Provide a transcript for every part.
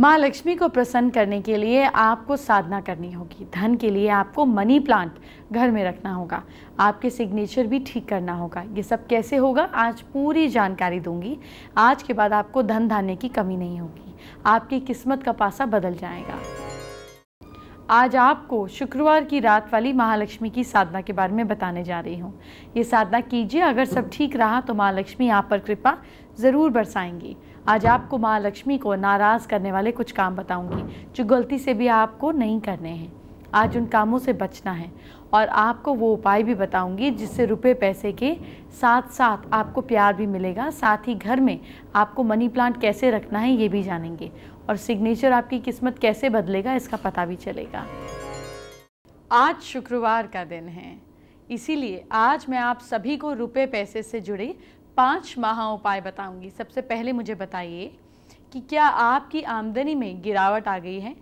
माँ लक्ष्मी को प्रसन्न करने के लिए आपको साधना करनी होगी धन के लिए आपको मनी प्लांट घर में रखना होगा आपके सिग्नेचर भी ठीक करना होगा ये सब कैसे होगा आज पूरी जानकारी दूंगी आज के बाद आपको धन धान्य की कमी नहीं होगी आपकी किस्मत का पासा बदल जाएगा आज आपको शुक्रवार की रात वाली महालक्ष्मी की साधना के बारे में बताने जा रही हूँ ये साधना कीजिए अगर सब ठीक रहा तो महालक्ष्मी आप पर कृपा ज़रूर बरसाएंगी आज आपको महालक्ष्मी को नाराज़ करने वाले कुछ काम बताऊंगी जो गलती से भी आपको नहीं करने हैं आज उन कामों से बचना है और आपको वो उपाय भी बताऊंगी जिससे रुपए पैसे के साथ साथ आपको प्यार भी मिलेगा साथ ही घर में आपको मनी प्लांट कैसे रखना है ये भी जानेंगे और सिग्नेचर आपकी किस्मत कैसे बदलेगा इसका पता भी चलेगा आज शुक्रवार का दिन है इसीलिए आज मैं आप सभी को रुपए पैसे से जुड़े पांच माह उपाय बताऊंगी सबसे पहले मुझे बताइए कि क्या आपकी आमदनी में गिरावट आ गई है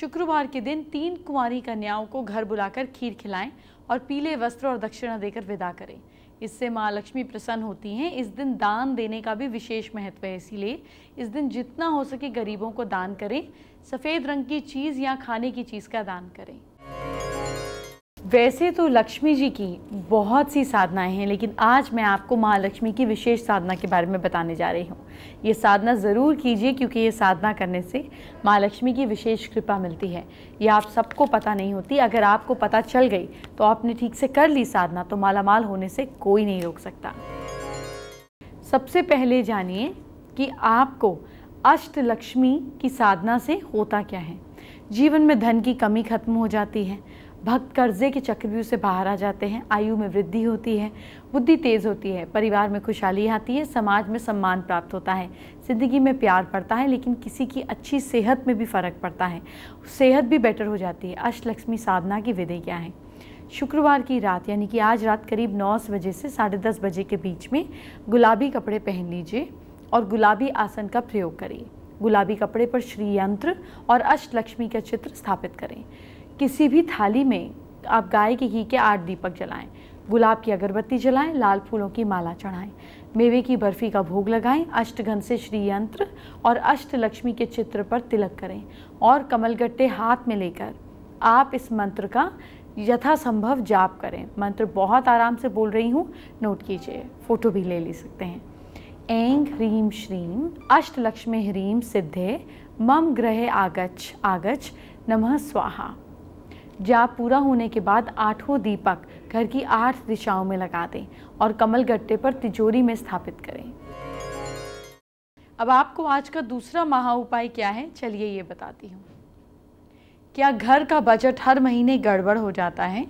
शुक्रवार के दिन तीन कुंवारी कन्याओं को घर बुलाकर खीर खिलाएं और पीले वस्त्र और दक्षिणा देकर विदा करें इससे माँ लक्ष्मी प्रसन्न होती हैं इस दिन दान देने का भी विशेष महत्व है इसीलिए इस दिन जितना हो सके गरीबों को दान करें सफ़ेद रंग की चीज़ या खाने की चीज़ का दान करें वैसे तो लक्ष्मी जी की बहुत सी साधनाएं हैं लेकिन आज मैं आपको माँ लक्ष्मी की विशेष साधना के बारे में बताने जा रही हूँ ये साधना ज़रूर कीजिए क्योंकि ये साधना करने से माँ लक्ष्मी की विशेष कृपा मिलती है ये आप सबको पता नहीं होती अगर आपको पता चल गई तो आपने ठीक से कर ली साधना तो मालामाल होने से कोई नहीं रोक सकता सबसे पहले जानिए कि आपको अष्ट लक्ष्मी की साधना से होता क्या है जीवन में धन की कमी खत्म हो जाती है भक्त कर्जे के चक्रव्यूह से बाहर आ जाते हैं आयु में वृद्धि होती है बुद्धि तेज़ होती है परिवार में खुशहाली आती है समाज में सम्मान प्राप्त होता है ज़िंदगी में प्यार पड़ता है लेकिन किसी की अच्छी सेहत में भी फ़र्क पड़ता है सेहत भी बेटर हो जाती है अष्टलक्ष्मी साधना की विधि क्या है शुक्रवार की रात यानी कि आज रात करीब नौ बजे से साढ़े दस बजे के बीच में गुलाबी कपड़े पहन लीजिए और गुलाबी आसन का प्रयोग करिए गुलाबी कपड़े पर श्री यंत्र और अष्टलक्ष्मी का चित्र स्थापित करें किसी भी थाली में आप गाय के घी के आठ दीपक जलाएं गुलाब की अगरबत्ती जलाएं लाल फूलों की माला चढ़ाएं मेवे की बर्फ़ी का भोग लगाएं अष्टगन से श्री यंत्र और अष्ट लक्ष्मी के चित्र पर तिलक करें और कमलगट्टे हाथ में लेकर आप इस मंत्र का यथासंभव जाप करें मंत्र बहुत आराम से बोल रही हूँ नोट कीजिए फ़ोटो भी ले ले सकते हैं ह्रीम श्रीम अष्ट अष्टलक्ष्मी ह्रीम सिद्धे मम ग्रहे आगच आगच नमः स्वाहा जाप पूरा होने के बाद आठों दीपक घर की आठ दिशाओं में लगा दें और कमल गट्टे पर तिजोरी में स्थापित करें अब आपको आज का दूसरा महा उपाय क्या है चलिए ये बताती हूँ क्या घर का बजट हर महीने गड़बड़ हो जाता है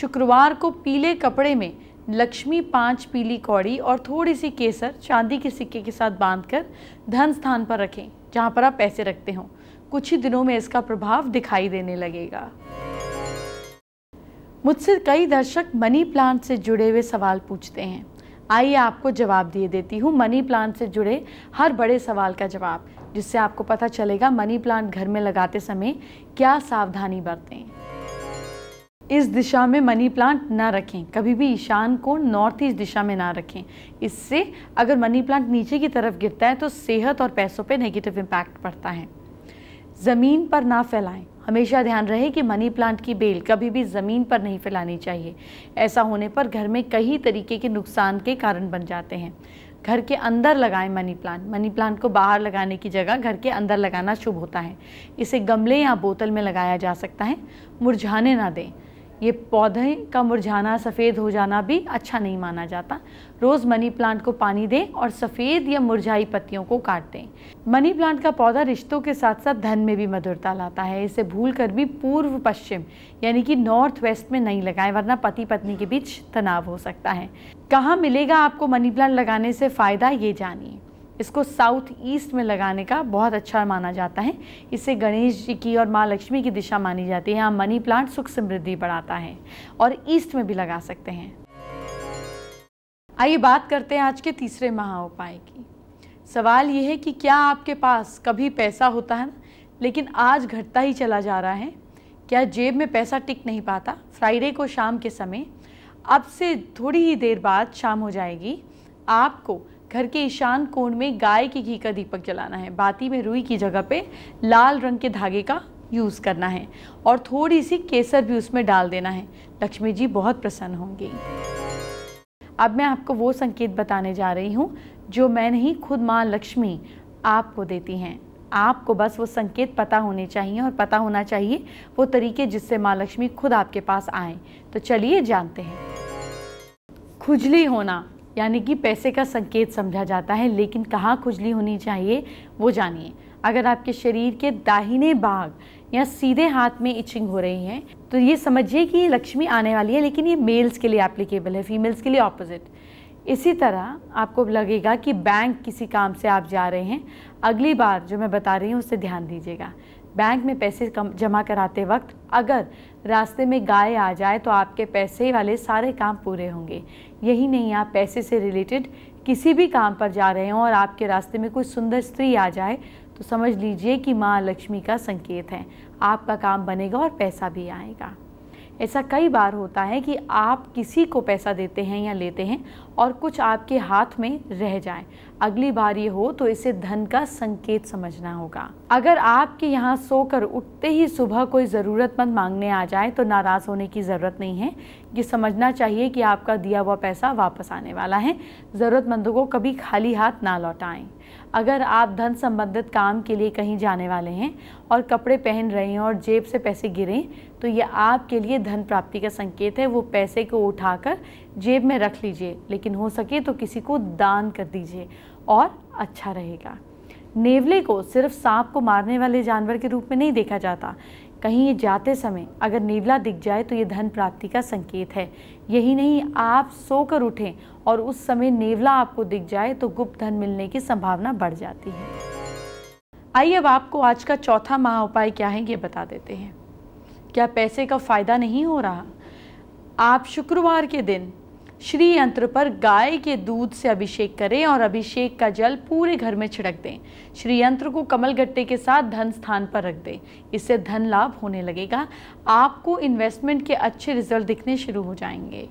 शुक्रवार को पीले कपड़े में लक्ष्मी पांच पीली कौड़ी और थोड़ी सी केसर चांदी के सिक्के के साथ बांधकर धन स्थान पर रखें जहाँ पर आप पैसे रखते हों कुछ ही दिनों में इसका प्रभाव दिखाई देने लगेगा मुझसे कई दर्शक मनी प्लांट से जुड़े हुए सवाल पूछते हैं आइए आपको जवाब दिए देती हूँ मनी प्लांट से जुड़े हर बड़े सवाल का जवाब जिससे आपको पता चलेगा मनी प्लांट घर में लगाते समय क्या सावधानी बरतें इस दिशा में मनी प्लांट ना रखें कभी भी ईशान को नॉर्थ ईस्ट दिशा में ना रखें इससे अगर मनी प्लांट नीचे की तरफ गिरता है तो सेहत और पैसों पे नेगेटिव इम्पैक्ट पड़ता है ज़मीन पर ना फैलाएं हमेशा ध्यान रहे कि मनी प्लांट की बेल कभी भी ज़मीन पर नहीं फैलानी चाहिए ऐसा होने पर घर में कई तरीके के नुकसान के कारण बन जाते हैं घर के अंदर लगाएं मनी प्लांट मनी प्लांट को बाहर लगाने की जगह घर के अंदर लगाना शुभ होता है इसे गमले या बोतल में लगाया जा सकता है मुरझाने ना दें ये पौधे का मुरझाना सफ़ेद हो जाना भी अच्छा नहीं माना जाता रोज़ मनी प्लांट को पानी दें और सफ़ेद या मुरझाई पत्तियों को काट दें मनी प्लांट का पौधा रिश्तों के साथ साथ धन में भी मधुरता लाता है इसे भूल कर भी पूर्व पश्चिम यानी कि नॉर्थ वेस्ट में नहीं लगाएं वरना पति पत्नी के बीच तनाव हो सकता है कहाँ मिलेगा आपको मनी प्लांट लगाने से फ़ायदा ये जानिए इसको साउथ ईस्ट में लगाने का बहुत अच्छा माना जाता है इससे गणेश जी की और माँ लक्ष्मी की दिशा मानी जाती है यहाँ मनी प्लांट सुख समृद्धि बढ़ाता है और ईस्ट में भी लगा सकते हैं आइए बात करते हैं आज के तीसरे महा उपाय की सवाल ये है कि क्या आपके पास कभी पैसा होता है ना लेकिन आज घटता ही चला जा रहा है क्या जेब में पैसा टिक नहीं पाता फ्राइडे को शाम के समय अब से थोड़ी ही देर बाद शाम हो जाएगी आपको घर के ईशान कोण में गाय के घी का दीपक जलाना है बाती में रुई की जगह पे लाल रंग के धागे का यूज़ करना है और थोड़ी सी केसर भी उसमें डाल देना है लक्ष्मी जी बहुत प्रसन्न होंगी अब मैं आपको वो संकेत बताने जा रही हूँ जो मैं नहीं खुद माँ लक्ष्मी आपको देती हैं आपको बस वो संकेत पता होने चाहिए और पता होना चाहिए वो तरीके जिससे माँ लक्ष्मी खुद आपके पास आए तो चलिए जानते हैं खुजली होना यानी कि पैसे का संकेत समझा जाता है लेकिन कहाँ खुजली होनी चाहिए वो जानिए अगर आपके शरीर के दाहिने भाग या सीधे हाथ में इचिंग हो रही है तो ये समझिए कि ये लक्ष्मी आने वाली है लेकिन ये मेल्स के लिए एप्लीकेबल है फीमेल्स के लिए ऑपोजिट इसी तरह आपको लगेगा कि बैंक किसी काम से आप जा रहे हैं अगली बार जो मैं बता रही हूँ उससे ध्यान दीजिएगा बैंक में पैसे कम जमा कराते वक्त अगर रास्ते में गाय आ जाए तो आपके पैसे वाले सारे काम पूरे होंगे यही नहीं आप पैसे से रिलेटेड किसी भी काम पर जा रहे हों और आपके रास्ते में कोई सुंदर स्त्री आ जाए तो समझ लीजिए कि माँ लक्ष्मी का संकेत है आपका काम बनेगा और पैसा भी आएगा ऐसा कई बार होता है कि आप किसी को पैसा देते हैं या लेते हैं और कुछ आपके हाथ में रह जाए अगली बार ये हो तो इसे धन का संकेत समझना होगा अगर आपके यहाँ सोकर उठते ही सुबह कोई ज़रूरतमंद मांगने आ जाए तो नाराज़ होने की ज़रूरत नहीं है ये समझना चाहिए कि आपका दिया हुआ पैसा वापस आने वाला है ज़रूरतमंदों को कभी खाली हाथ ना लौटाएं अगर आप धन संबंधित काम के लिए कहीं जाने वाले हैं और कपड़े पहन रहे हैं और जेब से पैसे गिरें तो ये आपके लिए धन प्राप्ति का संकेत है वो पैसे को उठाकर जेब में रख लीजिए लेकिन हो सके तो किसी को दान कर दीजिए और अच्छा रहेगा नेवले को सिर्फ सांप को मारने वाले जानवर के रूप में नहीं देखा जाता कहीं ये जाते समय अगर नीवला दिख जाए तो ये धन प्राप्ति का संकेत है यही नहीं आप सोकर उठें और उस समय नेवला आपको दिख जाए तो गुप्त धन मिलने की संभावना बढ़ जाती है आइए अब आपको आज का चौथा महा उपाय क्या है ये बता देते हैं क्या पैसे का फ़ायदा नहीं हो रहा आप शुक्रवार के दिन श्री यंत्र पर गाय के दूध से अभिषेक करें और अभिषेक का जल पूरे घर में छिड़क दें श्री यंत्र को कमल गट्टे के साथ धन स्थान पर रख दें इससे धन लाभ होने लगेगा आपको इन्वेस्टमेंट के अच्छे रिजल्ट दिखने शुरू हो जाएंगे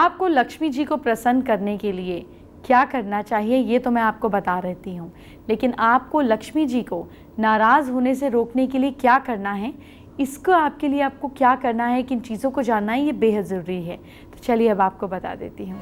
आपको लक्ष्मी जी को प्रसन्न करने के लिए क्या करना चाहिए ये तो मैं आपको बता रहती हूँ लेकिन आपको लक्ष्मी जी को नाराज़ होने से रोकने के लिए क्या करना है इसको आपके लिए आपको क्या करना है किन चीज़ों को जानना है ये बेहद ज़रूरी है तो चलिए अब आपको बता देती हूँ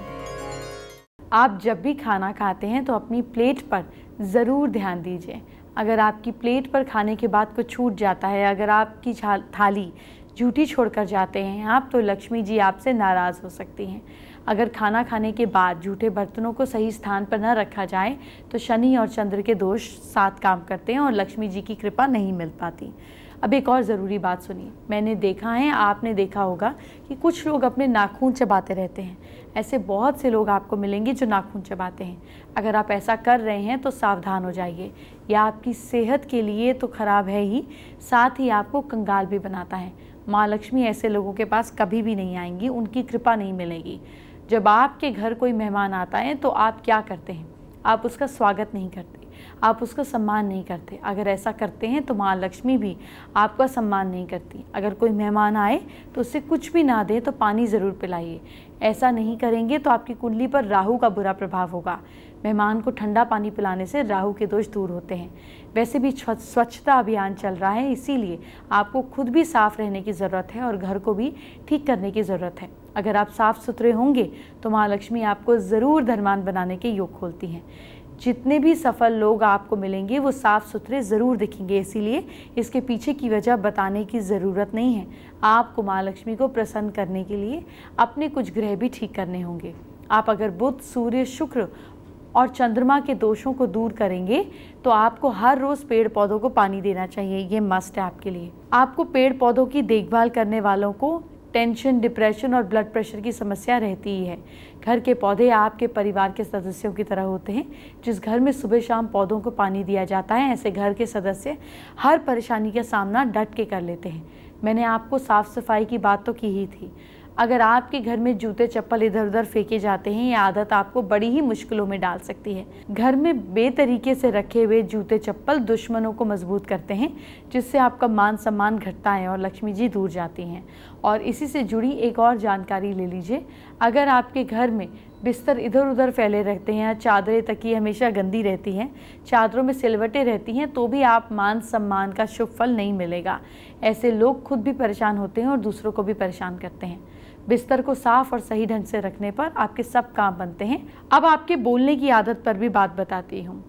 आप जब भी खाना खाते हैं तो अपनी प्लेट पर ज़रूर ध्यान दीजिए अगर आपकी प्लेट पर खाने के बाद कुछ छूट जाता है अगर आपकी थाली झूठी छोड़कर जाते हैं आप तो लक्ष्मी जी आपसे नाराज़ हो सकती हैं अगर खाना खाने के बाद झूठे बर्तनों को सही स्थान पर न रखा जाए तो शनि और चंद्र के दोष साथ काम करते हैं और लक्ष्मी जी की कृपा नहीं मिल पाती अब एक और ज़रूरी बात सुनिए मैंने देखा है आपने देखा होगा कि कुछ लोग अपने नाखून चबाते रहते हैं ऐसे बहुत से लोग आपको मिलेंगे जो नाखून चबाते हैं अगर आप ऐसा कर रहे हैं तो सावधान हो जाइए यह आपकी सेहत के लिए तो ख़राब है ही साथ ही आपको कंगाल भी बनाता है माँ लक्ष्मी ऐसे लोगों के पास कभी भी नहीं आएंगी उनकी कृपा नहीं मिलेगी जब आपके घर कोई मेहमान आता है तो आप क्या करते हैं आप उसका स्वागत नहीं करते आप उसका सम्मान नहीं करते अगर ऐसा करते हैं तो माँ लक्ष्मी भी आपका सम्मान नहीं करती अगर कोई मेहमान आए तो उससे कुछ भी ना दे तो पानी ज़रूर पिलाइए ऐसा नहीं करेंगे तो आपकी कुंडली पर राहू का बुरा प्रभाव होगा मेहमान को ठंडा पानी पिलाने से राहु के दोष दूर होते हैं वैसे भी स्वच्छता अभियान चल रहा है इसीलिए आपको खुद भी साफ़ रहने की ज़रूरत है और घर को भी ठीक करने की ज़रूरत है अगर आप साफ़ सुथरे होंगे तो माँ लक्ष्मी आपको ज़रूर धर्मान बनाने के योग खोलती हैं जितने भी सफल लोग आपको मिलेंगे वो साफ़ सुथरे ज़रूर दिखेंगे इसीलिए इसके पीछे की वजह बताने की ज़रूरत नहीं है आपको माँ लक्ष्मी को प्रसन्न करने के लिए अपने कुछ ग्रह भी ठीक करने होंगे आप अगर बुध सूर्य शुक्र और चंद्रमा के दोषों को दूर करेंगे तो आपको हर रोज़ पेड़ पौधों को पानी देना चाहिए ये मस्ट है आपके लिए आपको पेड़ पौधों की देखभाल करने वालों को टेंशन डिप्रेशन और ब्लड प्रेशर की समस्या रहती ही है घर के पौधे आपके परिवार के सदस्यों की तरह होते हैं जिस घर में सुबह शाम पौधों को पानी दिया जाता है ऐसे घर के सदस्य हर परेशानी का सामना डट के कर लेते हैं मैंने आपको साफ़ सफाई की बात तो की ही थी अगर आपके घर में जूते चप्पल इधर उधर फेंके जाते हैं ये आदत आपको बड़ी ही मुश्किलों में डाल सकती है घर में बेतरीके से रखे हुए जूते चप्पल दुश्मनों को मजबूत करते हैं जिससे आपका मान सम्मान घटता है और लक्ष्मी जी दूर जाती हैं और इसी से जुड़ी एक और जानकारी ले लीजिए अगर आपके घर में बिस्तर इधर उधर फैले रहते हैं चादरें तकी हमेशा गंदी रहती हैं चादरों में सिलवटें रहती हैं तो भी आप मान सम्मान का शुभ फल नहीं मिलेगा ऐसे लोग खुद भी परेशान होते हैं और दूसरों को भी परेशान करते हैं बिस्तर को साफ और सही ढंग से रखने पर आपके सब काम बनते हैं अब आपके बोलने की आदत पर भी बात बताती हूँ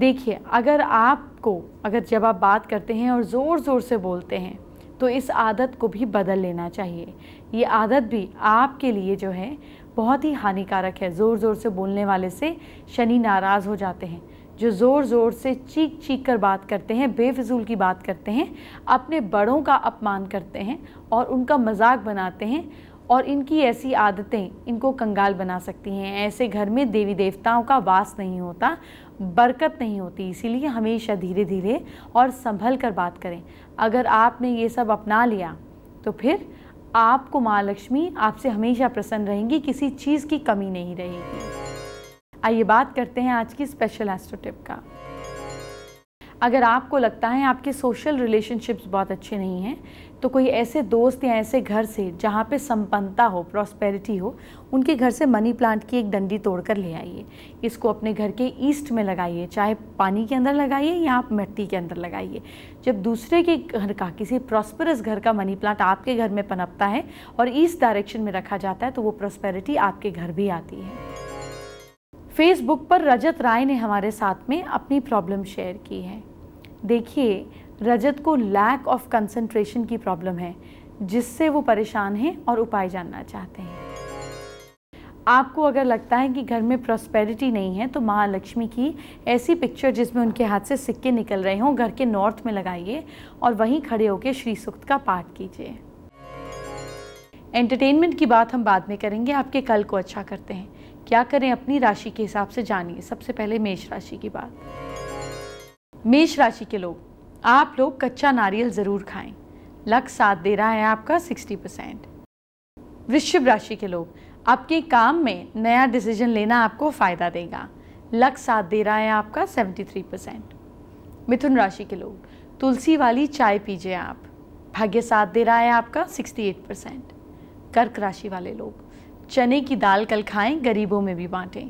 देखिए अगर आपको अगर जब आप बात करते हैं और ज़ोर ज़ोर से बोलते हैं तो इस आदत को भी बदल लेना चाहिए ये आदत भी आपके लिए जो है बहुत ही हानिकारक है ज़ोर ज़ोर से बोलने वाले से शनि नाराज़ हो जाते हैं जो ज़ोर ज़ोर से चीख चीख कर बात करते हैं बेफजूल की बात करते हैं अपने बड़ों का अपमान करते हैं और उनका मजाक बनाते हैं और इनकी ऐसी आदतें इनको कंगाल बना सकती हैं ऐसे घर में देवी देवताओं का वास नहीं होता बरकत नहीं होती इसीलिए हमेशा धीरे धीरे और संभल कर बात करें अगर आपने ये सब अपना लिया तो फिर आपको माँ लक्ष्मी आपसे हमेशा प्रसन्न रहेंगी किसी चीज़ की कमी नहीं रहेगी आइए बात करते हैं आज की स्पेशल एस्ट्रो टिप का अगर आपको लगता है आपके सोशल रिलेशनशिप्स बहुत अच्छे नहीं हैं तो कोई ऐसे दोस्त या ऐसे घर से जहाँ पे संपन्नता हो प्रॉस्पेरिटी हो उनके घर से मनी प्लांट की एक डंडी तोड़कर ले आइए इसको अपने घर के ईस्ट में लगाइए चाहे पानी के अंदर लगाइए या आप मिट्टी के अंदर लगाइए जब दूसरे के घर का किसी प्रॉस्परस घर का मनी प्लांट आपके घर में पनपता है और ईस्ट डायरेक्शन में रखा जाता है तो वो प्रॉस्पेरिटी आपके घर भी आती है फेसबुक पर रजत राय ने हमारे साथ में अपनी प्रॉब्लम शेयर की है देखिए रजत को लैक ऑफ कंसंट्रेशन की प्रॉब्लम है जिससे वो परेशान हैं और उपाय जानना चाहते हैं आपको अगर लगता है कि घर में प्रॉस्पेरिटी नहीं है तो महालक्ष्मी की ऐसी पिक्चर जिसमें उनके हाथ से सिक्के निकल रहे हों घर के नॉर्थ में लगाइए और वहीं खड़े होकर श्री सुक्त का पाठ कीजिए एंटरटेनमेंट की बात हम बाद में करेंगे आपके कल को अच्छा करते हैं क्या करें अपनी राशि के हिसाब से जानिए सबसे पहले मेष राशि की बात मेष राशि के लोग आप लोग कच्चा नारियल ज़रूर खाएं लक साथ दे रहा है आपका 60 परसेंट वृश्चिक राशि के लोग आपके काम में नया डिसीजन लेना आपको फ़ायदा देगा लक साथ दे रहा है आपका 73 परसेंट मिथुन राशि के लोग तुलसी वाली चाय पीजिए आप भाग्य साथ दे रहा है आपका 68 परसेंट कर्क राशि वाले लोग चने की दाल कल खाएं गरीबों में भी बांटें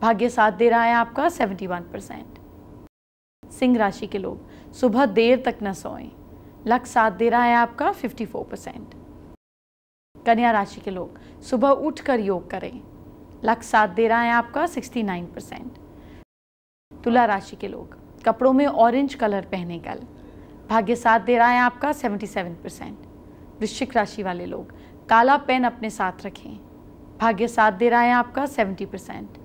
भाग्य साथ दे रहा है आपका 71 परसेंट सिंह राशि के लोग सुबह देर तक न सोएं लक साथ दे रहा है आपका 54 परसेंट कन्या राशि के लोग सुबह उठकर योग करें लक साथ दे रहा है आपका 69 परसेंट तुला राशि के लोग कपड़ों में ऑरेंज कलर पहने कल भाग्य साथ दे रहा है आपका 77 परसेंट वृश्चिक राशि वाले लोग काला पेन अपने साथ रखें भाग्य साथ दे रहा है आपका 70 परसेंट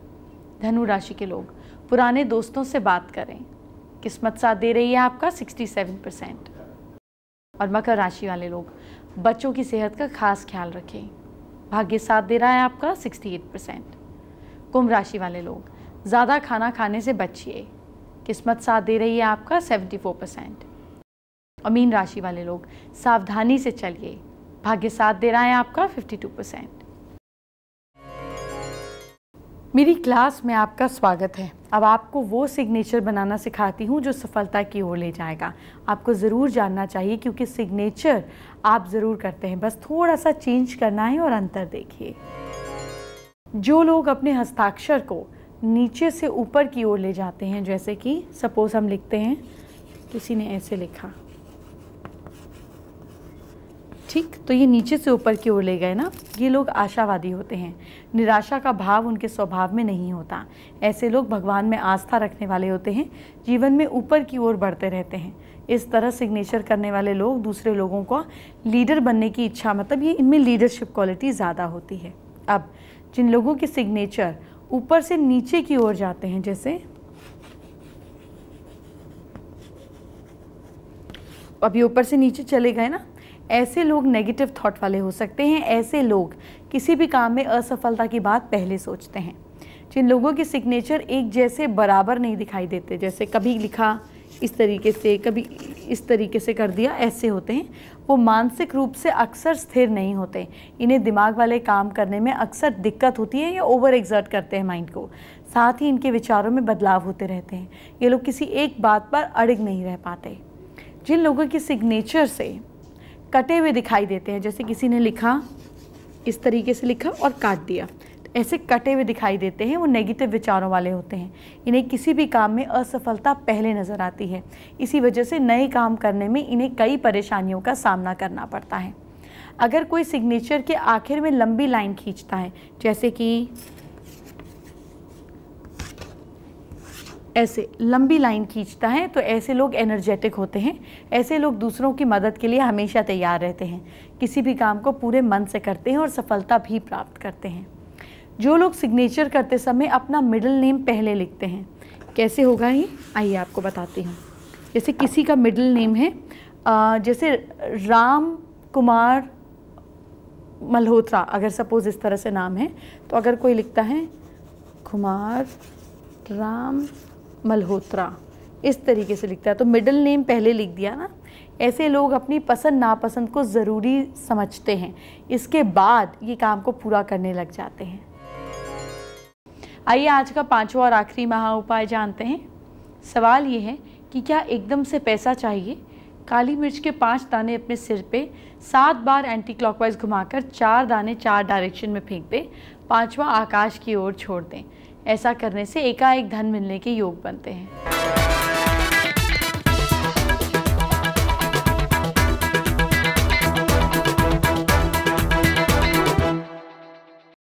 धनु राशि के लोग पुराने दोस्तों से बात करें किस्मत साथ दे रही है आपका 67 परसेंट और मकर राशि वाले लोग बच्चों की सेहत का खास ख्याल रखें भाग्य साथ दे रहा है आपका 68 परसेंट कुंभ राशि वाले लोग ज़्यादा खाना खाने से बचिए किस्मत साथ दे रही है आपका 74 परसेंट अमीन राशि वाले लोग सावधानी से चलिए भाग्य साथ दे रहा है आपका 52 परसेंट मेरी क्लास में आपका स्वागत है अब आपको वो सिग्नेचर बनाना सिखाती हूँ जो सफलता की ओर ले जाएगा आपको ज़रूर जानना चाहिए क्योंकि सिग्नेचर आप ज़रूर करते हैं बस थोड़ा सा चेंज करना है और अंतर देखिए जो लोग अपने हस्ताक्षर को नीचे से ऊपर की ओर ले जाते हैं जैसे कि सपोज़ हम लिखते हैं किसी ने ऐसे लिखा ठीक तो ये नीचे से ऊपर की ओर ले गए ना ये लोग आशावादी होते हैं निराशा का भाव उनके स्वभाव में नहीं होता ऐसे लोग भगवान में आस्था रखने वाले होते हैं जीवन में ऊपर की ओर बढ़ते रहते हैं इस तरह सिग्नेचर करने वाले लोग दूसरे लोगों को लीडर बनने की इच्छा मतलब ये इनमें लीडरशिप क्वालिटी ज़्यादा होती है अब जिन लोगों के सिग्नेचर ऊपर से नीचे की ओर जाते हैं जैसे अभी ऊपर से नीचे चले गए ना ऐसे लोग नेगेटिव थॉट वाले हो सकते हैं ऐसे लोग किसी भी काम में असफलता की बात पहले सोचते हैं जिन लोगों के सिग्नेचर एक जैसे बराबर नहीं दिखाई देते जैसे कभी लिखा इस तरीके से कभी इस तरीके से कर दिया ऐसे होते हैं वो मानसिक रूप से अक्सर स्थिर नहीं होते इन्हें दिमाग वाले काम करने में अक्सर दिक्कत होती है या ओवर एग्जर्ट करते हैं माइंड को साथ ही इनके विचारों में बदलाव होते रहते हैं ये लोग किसी एक बात पर अड़िग नहीं रह पाते जिन लोगों के सिग्नेचर से कटे हुए दिखाई देते हैं जैसे किसी ने लिखा इस तरीके से लिखा और काट दिया ऐसे कटे हुए दिखाई देते हैं वो नेगेटिव विचारों वाले होते हैं इन्हें किसी भी काम में असफलता पहले नज़र आती है इसी वजह से नए काम करने में इन्हें कई परेशानियों का सामना करना पड़ता है अगर कोई सिग्नेचर के आखिर में लंबी लाइन खींचता है जैसे कि ऐसे लंबी लाइन खींचता है तो ऐसे लोग एनर्जेटिक होते हैं ऐसे लोग दूसरों की मदद के लिए हमेशा तैयार रहते हैं किसी भी काम को पूरे मन से करते हैं और सफलता भी प्राप्त करते हैं जो लोग सिग्नेचर करते समय अपना मिडिल नेम पहले लिखते हैं कैसे होगा ये आइए आपको बताती हूँ जैसे किसी का मिडिल नेम है जैसे राम कुमार मल्होत्रा अगर सपोज़ इस तरह से नाम है तो अगर कोई लिखता है कुमार राम मल्होत्रा इस तरीके से लिखता है तो मिडल नेम पहले लिख दिया ना ऐसे लोग अपनी पसंद नापसंद को ज़रूरी समझते हैं इसके बाद ये काम को पूरा करने लग जाते हैं आइए आज का पांचवा और आखिरी महा उपाय जानते हैं सवाल ये है कि क्या एकदम से पैसा चाहिए काली मिर्च के पांच दाने अपने सिर पे सात बार एंटी क्लॉकवाइज घुमाकर चार दाने चार डायरेक्शन में फेंक दें पांचवा आकाश की ओर छोड़ दें ऐसा करने से एकाएक धन मिलने के योग बनते हैं